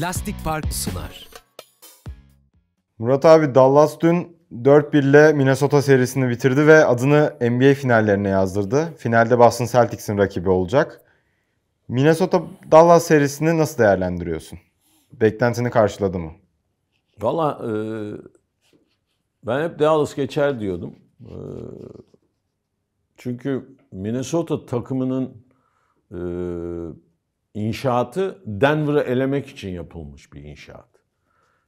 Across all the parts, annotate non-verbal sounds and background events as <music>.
Lastik Park sunar. Murat abi Dallas dün 4-1 ile Minnesota serisini bitirdi ve adını NBA finallerine yazdırdı. Finalde Boston Celtics'in rakibi olacak. Minnesota Dallas serisini nasıl değerlendiriyorsun? Beklentini karşıladı mı? Valla e, ben hep Dallas geçer diyordum. E, çünkü Minnesota takımının e, inşaatı Denver'ı elemek için yapılmış bir inşaat.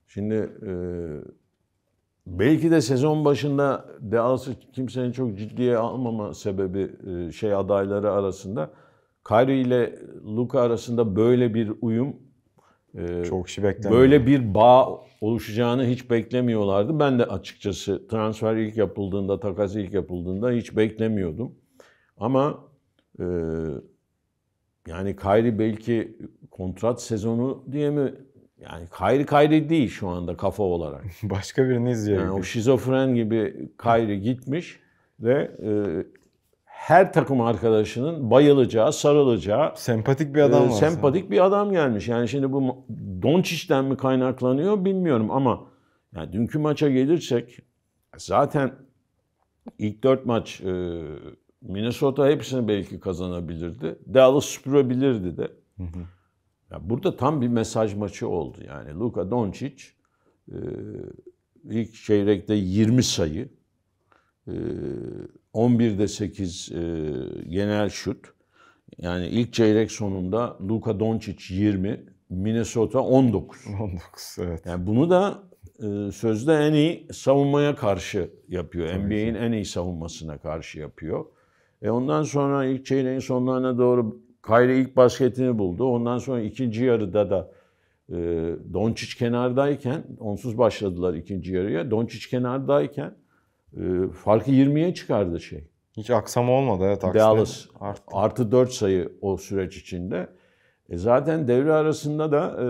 Şimdi e, belki de sezon başında Dallas'ı kimsenin çok ciddiye almama sebebi e, şey adayları arasında Kyrie ile Luka arasında böyle bir uyum e, çok kişi beklemiyor. Böyle bir bağ oluşacağını hiç beklemiyorlardı. Ben de açıkçası transfer ilk yapıldığında, takas ilk yapıldığında hiç beklemiyordum. Ama e, yani Kayri belki kontrat sezonu diye mi yani Kayri Kayri değil şu anda kafa olarak. <laughs> Başka birini izliyor. Yani o şizofren gibi Kayri gitmiş ve e, her takım arkadaşının bayılacağı, sarılacağı sempatik bir adam e, var. Sempatik yani. bir adam gelmiş. Yani şimdi bu Doncic'ten mi kaynaklanıyor bilmiyorum ama yani dünkü maça gelirsek zaten ilk dört maç e, Minnesota hepsini belki kazanabilirdi. Dallas süpürebilirdi de. Hı hı. Ya burada tam bir mesaj maçı oldu. Yani Luka Doncic e, ilk çeyrekte 20 sayı, e, 11'de 8 e, genel şut. Yani ilk çeyrek sonunda Luka Doncic 20, Minnesota 19. 19 <laughs> evet. Yani bunu da e, sözde en iyi savunmaya karşı yapıyor. NBA'in en iyi savunmasına karşı yapıyor. E ondan sonra ilk çeyreğin sonlarına doğru Kayre ilk basketini buldu. Ondan sonra ikinci yarıda da e, Doncic kenardayken, onsuz başladılar ikinci yarıya. Doncic kenardayken e, farkı 20'ye çıkardı şey. Hiç aksama olmadı evet aksine. Dallas Arttı. artı 4 sayı o süreç içinde. E zaten devre arasında da e,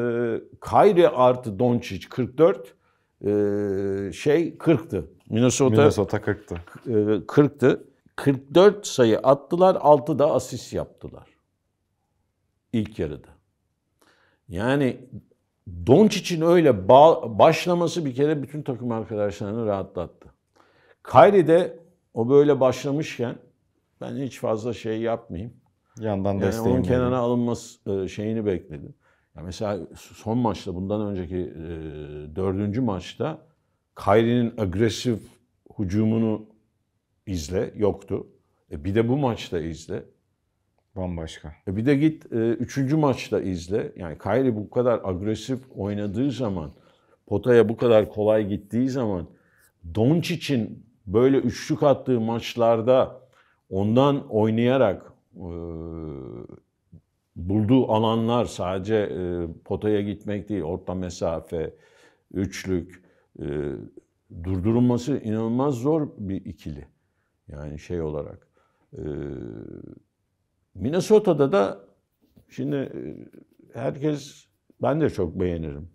Kyrie artı Doncic 44, e, şey 40'tı. Minnesota, Minnesota 40'tı. E, 40'tı. 44 sayı attılar, 6 da asist yaptılar. İlk yarıda. Yani için öyle başlaması bir kere bütün takım arkadaşlarını rahatlattı. Kyrie de o böyle başlamışken ben hiç fazla şey yapmayayım. Yandan yani desteğim. Onun kenara yani. alınması e, şeyini bekledim. Ya mesela son maçta bundan önceki e, dördüncü maçta Kyrie'nin agresif hücumunu izle. Yoktu. E bir de bu maçta izle. Bambaşka. E bir de git e, üçüncü maçta izle. Yani Kayri bu kadar agresif oynadığı zaman, potaya bu kadar kolay gittiği zaman, Doncic'in böyle üçlük attığı maçlarda ondan oynayarak e, bulduğu alanlar sadece e, potaya gitmek değil, orta mesafe, üçlük, e, durdurulması inanılmaz zor bir ikili. Yani şey olarak. E, Minnesota'da da şimdi e, herkes ben de çok beğenirim.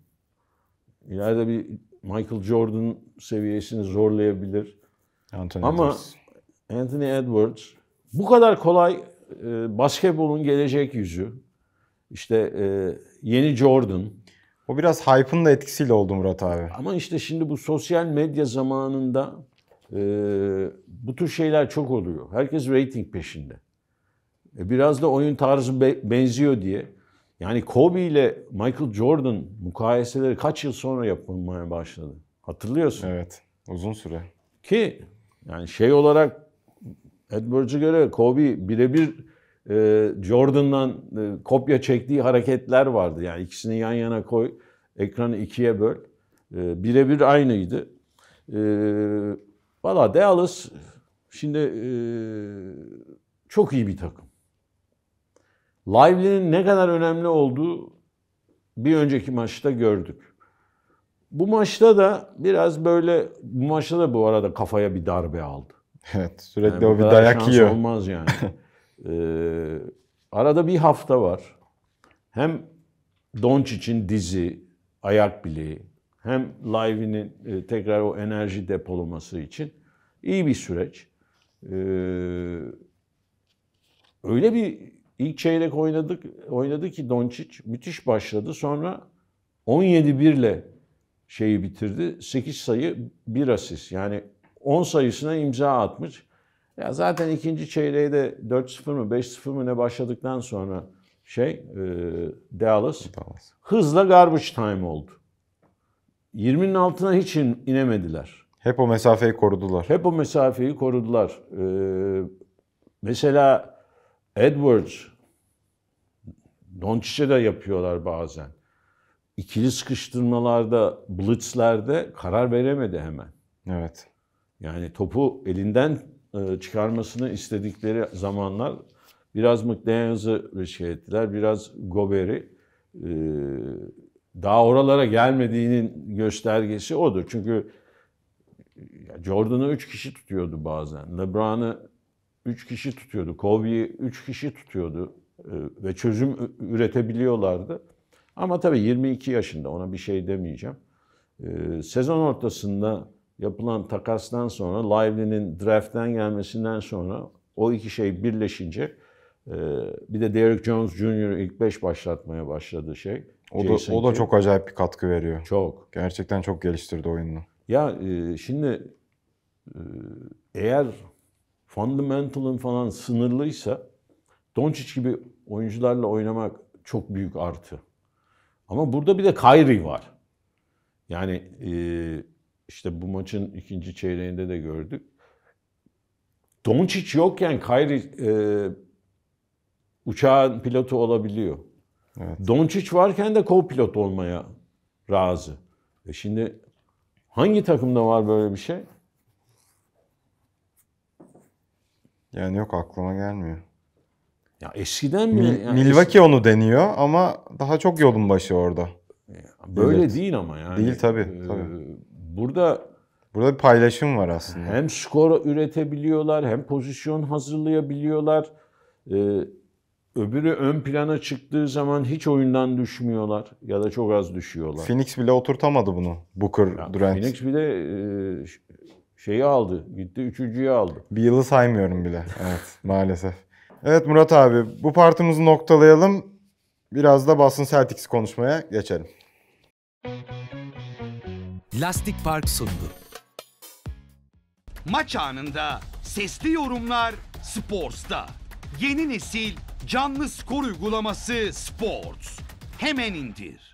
İleride bir Michael Jordan seviyesini zorlayabilir. Anthony Ama Edwards. Anthony Edwards bu kadar kolay e, basketbolun gelecek yüzü. İşte yeni Jordan. O biraz hype'ın da etkisiyle oldu Murat abi. Ama işte şimdi bu sosyal medya zamanında ee, bu tür şeyler çok oluyor. Herkes rating peşinde. E biraz da oyun tarzı be benziyor diye. Yani Kobe ile Michael Jordan mukayeseleri kaç yıl sonra yapılmaya başladı. Hatırlıyorsun. Evet. Uzun süre. Ki yani şey olarak Edwards'a göre Kobe birebir e, Jordan'dan e, kopya çektiği hareketler vardı. Yani ikisini yan yana koy, ekranı ikiye böl. E, birebir aynıydı. E, Valla Dallas şimdi e, çok iyi bir takım. Lively'nin ne kadar önemli olduğu bir önceki maçta gördük. Bu maçta da biraz böyle bu maçta da bu arada kafaya bir darbe aldı. Evet sürekli yani o bir dayak yiyor. olmaz yani. ee, <laughs> arada bir hafta var. Hem Doncic'in dizi, ayak bileği, hem live'inin e, tekrar o enerji depolaması için iyi bir süreç. E, öyle bir ilk çeyrek oynadık oynadı ki Doncic müthiş başladı. Sonra 17-1 ile şeyi bitirdi. 8 sayı 1 asist. Yani 10 sayısına imza atmış. Ya zaten ikinci çeyreğe de 4-0 mı 5-0 mı ne başladıktan sonra şey e, Dallas, Dallas hızla garbage time oldu. 20'nin altına hiç in, inemediler. Hep o mesafeyi korudular. Hep o mesafeyi korudular. Ee, mesela Edwards, Doncic'e de yapıyorlar bazen. İkili sıkıştırmalarda, blitzlerde karar veremedi hemen. Evet. Yani topu elinden e, çıkarmasını istedikleri zamanlar biraz McDaniels'ı şey ettiler, biraz Gober'i. E, daha oralara gelmediğinin göstergesi odur. Çünkü Jordan'ı 3 kişi tutuyordu bazen. LeBron'ı 3 kişi tutuyordu. Kobe'yi 3 kişi tutuyordu. E, ve çözüm üretebiliyorlardı. Ama tabii 22 yaşında ona bir şey demeyeceğim. E, sezon ortasında yapılan takastan sonra Lively'nin draft'ten gelmesinden sonra o iki şey birleşince ee, bir de Derrick Jones Jr. ilk 5 başlatmaya başladığı şey. O da, o da çok acayip bir katkı veriyor. Çok. Gerçekten çok geliştirdi oyununu. Ya e, şimdi e, eğer fundamental'ın falan sınırlıysa Doncic gibi oyuncularla oynamak çok büyük artı. Ama burada bir de Kyrie var. Yani e, işte bu maçın ikinci çeyreğinde de gördük. Doncic yokken Kyrie Uçağın pilotu olabiliyor. Evet. Doncic varken de co-pilot olmaya razı. E şimdi hangi takımda var böyle bir şey? Yani yok aklıma gelmiyor. Ya eskiden bile... Yani Milwaukee onu deniyor ama daha çok yolun başı orada. Böyle evet. değil ama yani. Değil tabii. Ee, tabii. Burada Burada bir paylaşım var aslında. Hem skor üretebiliyorlar, hem pozisyon hazırlayabiliyorlar. Ee, Öbürü ön plana çıktığı zaman hiç oyundan düşmüyorlar ya da çok az düşüyorlar. Phoenix bile oturtamadı bunu Booker yani Durant. Phoenix bile e, şeyi aldı. Gitti üçüncüyü aldı. Bir yılı saymıyorum bile. Evet <laughs> maalesef. Evet Murat abi bu partımızı noktalayalım. Biraz da Boston Celtics konuşmaya geçelim. Lastik Park sundu. Maç anında sesli yorumlar Sports'ta. Yeni nesil canlı skor uygulaması Sports. Hemen indir.